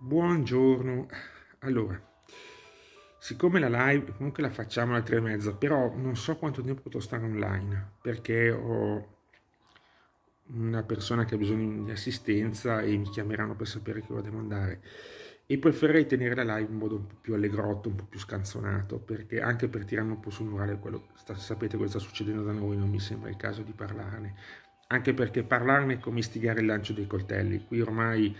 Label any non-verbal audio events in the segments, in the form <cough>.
Buongiorno, allora, siccome la live comunque la facciamo alle tre e mezza, però non so quanto tempo potrò stare online perché ho una persona che ha bisogno di assistenza e mi chiameranno per sapere che ora devo andare e preferirei tenere la live in modo un po' più allegrotto, un po' più scanzonato, perché anche per tirarmi un po' sul morale quello, sta, sapete cosa sta succedendo da noi, non mi sembra il caso di parlarne, anche perché parlarne è come istigare il lancio dei coltelli, qui ormai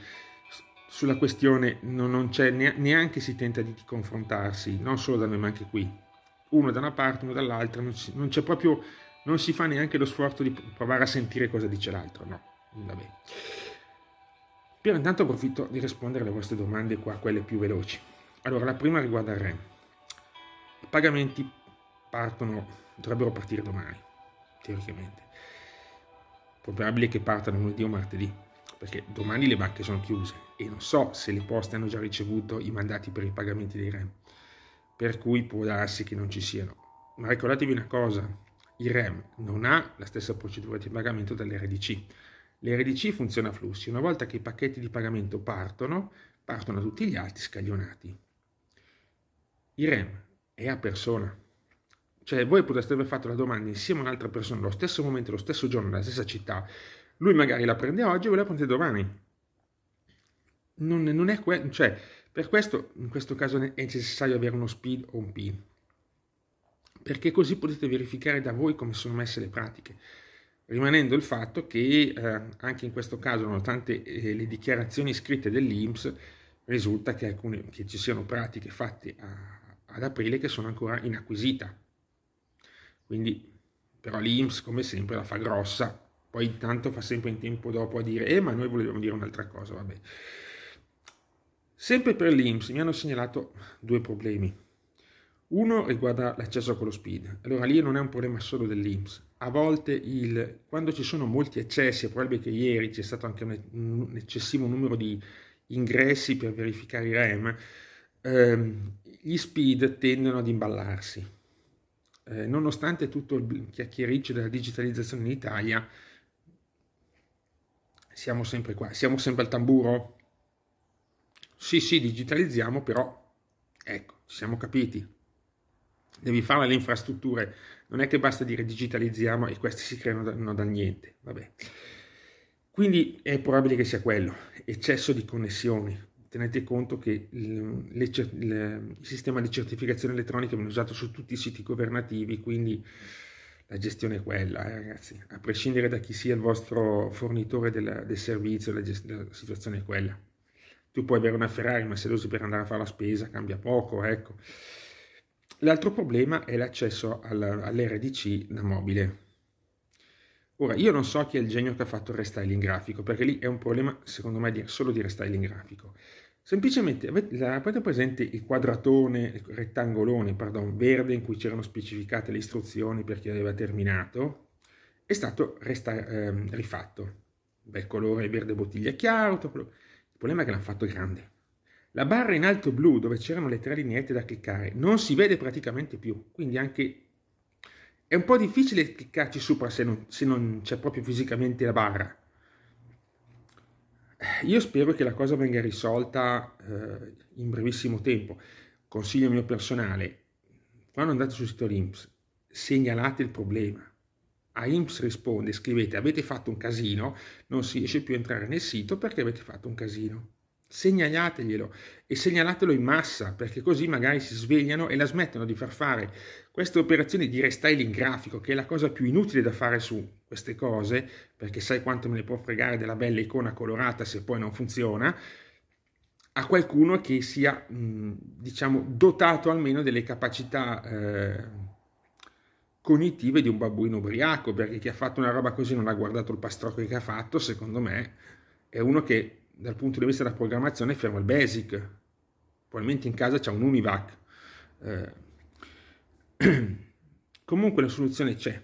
sulla questione non, non c'è neanche si tenta di, confrontarsi, non solo da noi ma anche qui. Uno da una parte, uno dall'altra, non, si, non c'è proprio, non si fa neanche lo sforzo di provare a sentire cosa dice l'altro, no, vabbè. Però intanto approfitto di rispondere alle vostre domande qua, quelle più veloci. Allora, la prima riguarda il REM. I pagamenti partono, dovrebbero partire domani, teoricamente. Probabile che partano lunedì o martedì, perché domani le banche sono chiuse e non so se le poste hanno già ricevuto i mandati per i pagamenti dei REM, per cui può darsi che non ci siano. Ma ricordatevi una cosa, il REM non ha la stessa procedura di pagamento dell'RDC. L'RDC funziona a flussi, una volta che i pacchetti di pagamento partono, partono tutti gli altri scaglionati. Il REM è a persona, cioè voi potreste aver fatto la domanda insieme a un'altra persona, allo stesso momento, lo stesso giorno, nella stessa città, lui magari la prende oggi e voi la prendete domani. Non, non è que- cioè, per questo in questo caso è necessario avere uno speed o un pin, perché così potete verificare da voi come sono messe le pratiche. Rimanendo il fatto che eh, anche in questo caso, nonostante eh, le dichiarazioni scritte dell'IMSS, risulta che, alcune, che, ci siano pratiche fatte a, ad aprile che sono ancora in Quindi, però l'IMSS, come sempre, la fa grossa poi intanto fa sempre in tempo dopo a dire, eh ma noi volevamo dire un'altra cosa, vabbè. Sempre per l'Inps mi hanno segnalato due problemi. Uno riguarda l'accesso con lo speed. Allora lì non è un problema solo dell'Inps. A volte il, quando ci sono molti accessi, è probabile che ieri c'è stato anche un, un eccessivo numero di ingressi per verificare i REM, ehm, gli speed tendono ad imballarsi. Eh, nonostante tutto il chiacchiericcio della digitalizzazione in Italia, siamo sempre qua, siamo sempre al tamburo? Sì, sì, digitalizziamo, però ecco, ci siamo capiti. Devi fare le infrastrutture, non è che basta dire digitalizziamo e questi si creano da, no, da niente, vabbè. Quindi è probabile che sia quello, eccesso di connessioni. Tenete conto che il, le, il sistema di certificazione elettronica viene usato su tutti i siti governativi, quindi la gestione è quella, eh, ragazzi. A prescindere da chi sia il vostro fornitore della, del servizio, la, la, situazione è quella. Tu puoi avere una Ferrari, ma se lo usi per andare a fare la spesa cambia poco, ecco. L'altro problema è l'accesso al, all'RDC da mobile. Ora, io non so chi è il genio che ha fatto il restyling grafico, perché lì è un problema, secondo me, solo di restyling grafico. Semplicemente avete presente il quadratone, il rettangolone, pardon, verde in cui c'erano specificate le istruzioni per chi aveva terminato? È stato resta, ehm, rifatto. Bel colore verde bottiglia chiaro. Tutto... Il problema è che l'hanno fatto grande. La barra in alto blu dove c'erano le tre lineette da cliccare non si vede praticamente più, quindi anche è un po' difficile cliccarci sopra se non, se non c'è proprio fisicamente la barra io spero che la cosa venga risolta eh, in brevissimo tempo. Consiglio mio personale, quando andate sul sito IMSS, segnalate il problema. A IMS risponde, scrivete, avete fatto un casino, non si riesce più a entrare nel sito perché avete fatto un casino. Segnalateglielo e segnalatelo in massa perché così magari si svegliano e la smettono di far fare queste operazioni di restyling grafico che è la cosa più inutile da fare su queste cose, perché sai quanto me ne può fregare della bella icona colorata se poi non funziona, a qualcuno che sia, mm, diciamo, dotato almeno delle capacità eh, cognitive di un babbuino ubriaco, perché chi ha fatto una roba così non ha guardato il pastrocco che ha fatto, secondo me, è uno che dal punto di vista della programmazione ferma il basic, probabilmente in casa c'è un univac. Eh. <clears throat> Comunque la soluzione c'è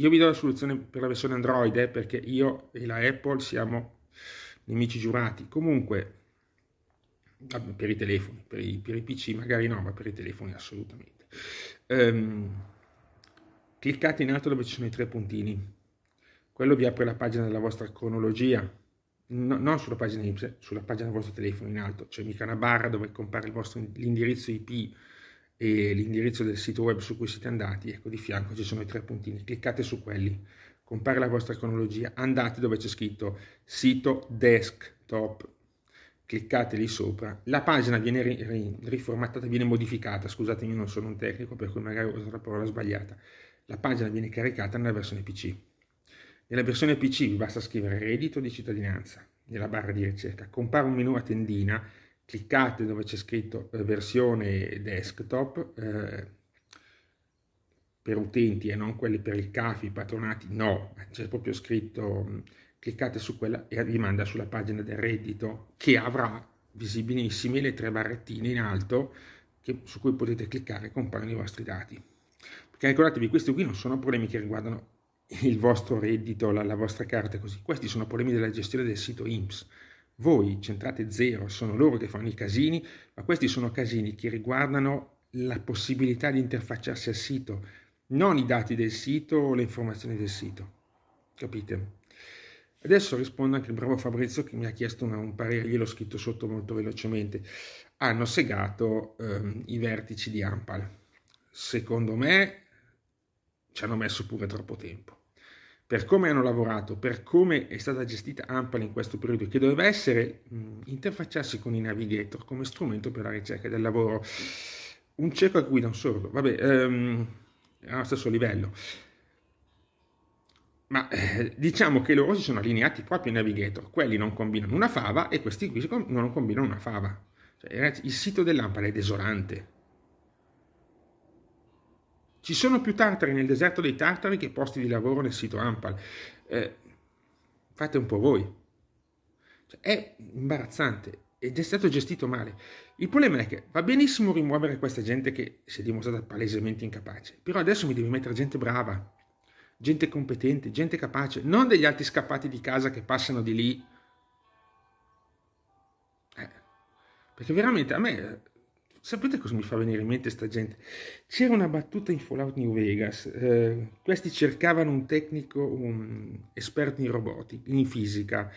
io vi do la soluzione per la versione Android eh, perché io e la Apple siamo nemici giurati. Comunque, per i telefoni, per i, per i PC magari no, ma per i telefoni assolutamente. Um, cliccate in alto dove ci sono i tre puntini. Quello vi apre la pagina della vostra cronologia, no, non sulla pagina IPS, sulla pagina del vostro telefono in alto. C'è mica una barra dove compare il vostro, l'indirizzo IP e l'indirizzo del sito web su cui siete andati, ecco di fianco ci sono i tre puntini, cliccate su quelli, compare la vostra cronologia, andate dove c'è scritto sito desktop, cliccate lì sopra, la pagina viene ri, ri, riformattata, viene modificata, scusatemi non sono un tecnico per cui magari ho usato la parola sbagliata, la pagina viene caricata nella versione PC. Nella versione PC vi basta scrivere reddito di cittadinanza, nella barra di ricerca, compare un menu a tendina cliccate dove c'è scritto versione desktop eh, per utenti e non quelli per il CAFI, patronati, no, c'è proprio scritto mm, cliccate su quella e vi manda sulla pagina del reddito che avrà visibilissimi le tre barrettine in alto che, su cui potete cliccare e compaiono i vostri dati. Perché ricordatevi, questi qui non sono problemi che riguardano il vostro reddito, la, la vostra carta, così. Questi sono problemi della gestione del sito IMSS voi centrate zero, sono loro che fanno i casini, ma questi sono casini che riguardano la possibilità di interfacciarsi al sito, non i dati del sito o le informazioni del sito. Capite? Adesso rispondo anche il bravo Fabrizio che mi ha chiesto una, un parere, gliel'ho scritto sotto molto velocemente. Hanno segato ehm, i vertici di Ampal. Secondo me ci hanno messo pure troppo tempo per come hanno lavorato, per come è stata gestita Ampal in questo periodo, che doveva essere mh, interfacciarsi con i navigator come strumento per la ricerca del lavoro. Un cieco a guida un sordo, vabbè, ehm, allo stesso livello. Ma eh, diciamo che loro si sono allineati proprio ai navigator, quelli non combinano una fava e questi qui non combinano una fava. Cioè, ragazzi, il sito dell'Ampal è desolante, ci sono più tartari nel deserto dei tartari che posti di lavoro nel sito Ampal. Eh, fate un po' voi. Cioè, è imbarazzante ed è stato gestito male. Il problema è che va benissimo rimuovere questa gente che si è dimostrata palesemente incapace, però adesso mi devi mettere gente brava, gente competente, gente capace, non degli altri scappati di casa che passano di lì. Eh, perché veramente a me Sapete cosa mi fa venire in mente sta gente? C'era una battuta in Fallout New Vegas, eh, questi cercavano un tecnico, un esperto in robotica, in fisica,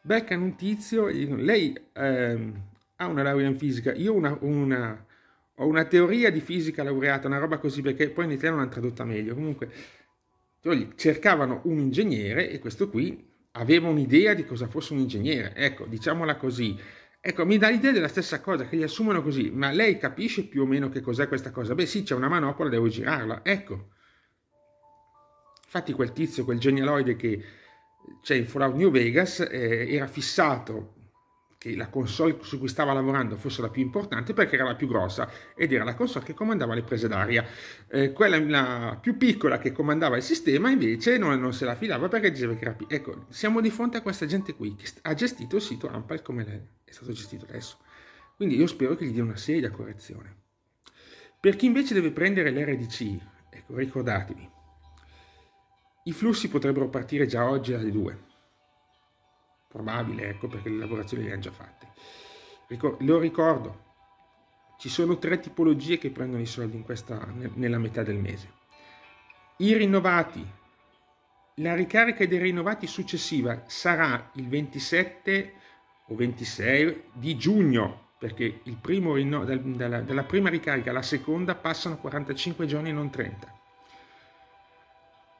beccano un tizio, lei eh, ha una laurea in fisica, io una, una, ho una teoria di fisica laureata, una roba così, perché poi in italiano l'hanno tradotta meglio, comunque cioè, cercavano un ingegnere e questo qui aveva un'idea di cosa fosse un ingegnere, ecco, diciamola così, Ecco, mi dà l'idea della stessa cosa, che li assumono così, ma lei capisce più o meno che cos'è questa cosa? Beh sì, c'è una manopola, devo girarla, ecco. Infatti quel tizio, quel genialoide che c'è in Fallout New Vegas, eh, era fissato che la console su cui stava lavorando fosse la più importante perché era la più grossa ed era la console che comandava le prese d'aria. Eh, quella più piccola che comandava il sistema invece non, non se la filava perché diceva che era più... Ecco, siamo di fronte a questa gente qui che ha gestito il sito Ampal come è stato gestito adesso. Quindi io spero che gli dia una seria correzione. Per chi invece deve prendere l'RDC, ecco, ricordatevi, i flussi potrebbero partire già oggi alle 2 probabile, ecco, perché le lavorazioni le hanno già fatte. lo ricordo, ci sono tre tipologie che prendono i soldi questa, nella metà del mese. I rinnovati, la ricarica dei rinnovati successiva sarà il 27 o 26 di giugno, perché rinno- dalla, dalla prima ricarica alla seconda passano 45 giorni e non 30.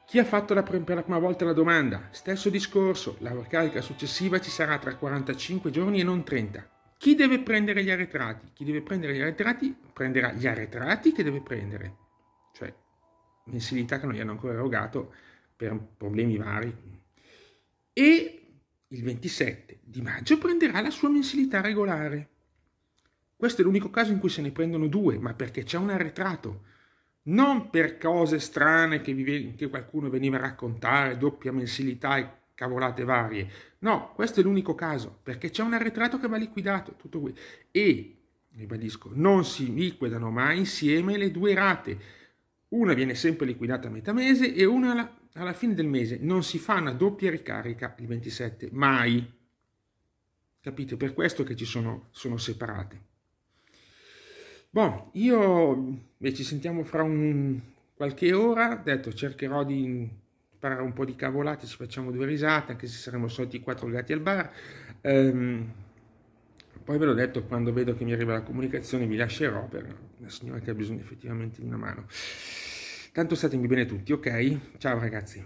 Chi ha fatto per la prima volta la domanda? Stesso discorso, la carica successiva ci sarà tra 45 giorni e non 30. Chi deve prendere gli arretrati? Chi deve prendere gli arretrati prenderà gli arretrati che deve prendere, cioè mensilità che non gli hanno ancora erogato per problemi vari. E il 27 di maggio prenderà la sua mensilità regolare. Questo è l'unico caso in cui se ne prendono due, ma perché c'è un arretrato non per cose strane che, vi, che qualcuno veniva a raccontare, doppia mensilità e cavolate varie. No, questo è l'unico caso, perché c'è un arretrato che va liquidato, tutto qui. E, ribadisco, non si liquidano mai insieme le due rate. Una viene sempre liquidata a metà mese e una alla, alla fine del mese. Non si fa una doppia ricarica il 27, mai. Capite? Per questo che ci sono, sono separate. Boh, io beh, ci sentiamo fra un, qualche ora, detto cercherò di imparare un po' di cavolate, ci facciamo due risate, anche se saremo soliti quattro gatti al bar. Ehm, poi ve l'ho detto, quando vedo che mi arriva la comunicazione vi lascerò per la signora che ha bisogno effettivamente di una mano. Tanto statemi bene tutti, ok? Ciao ragazzi.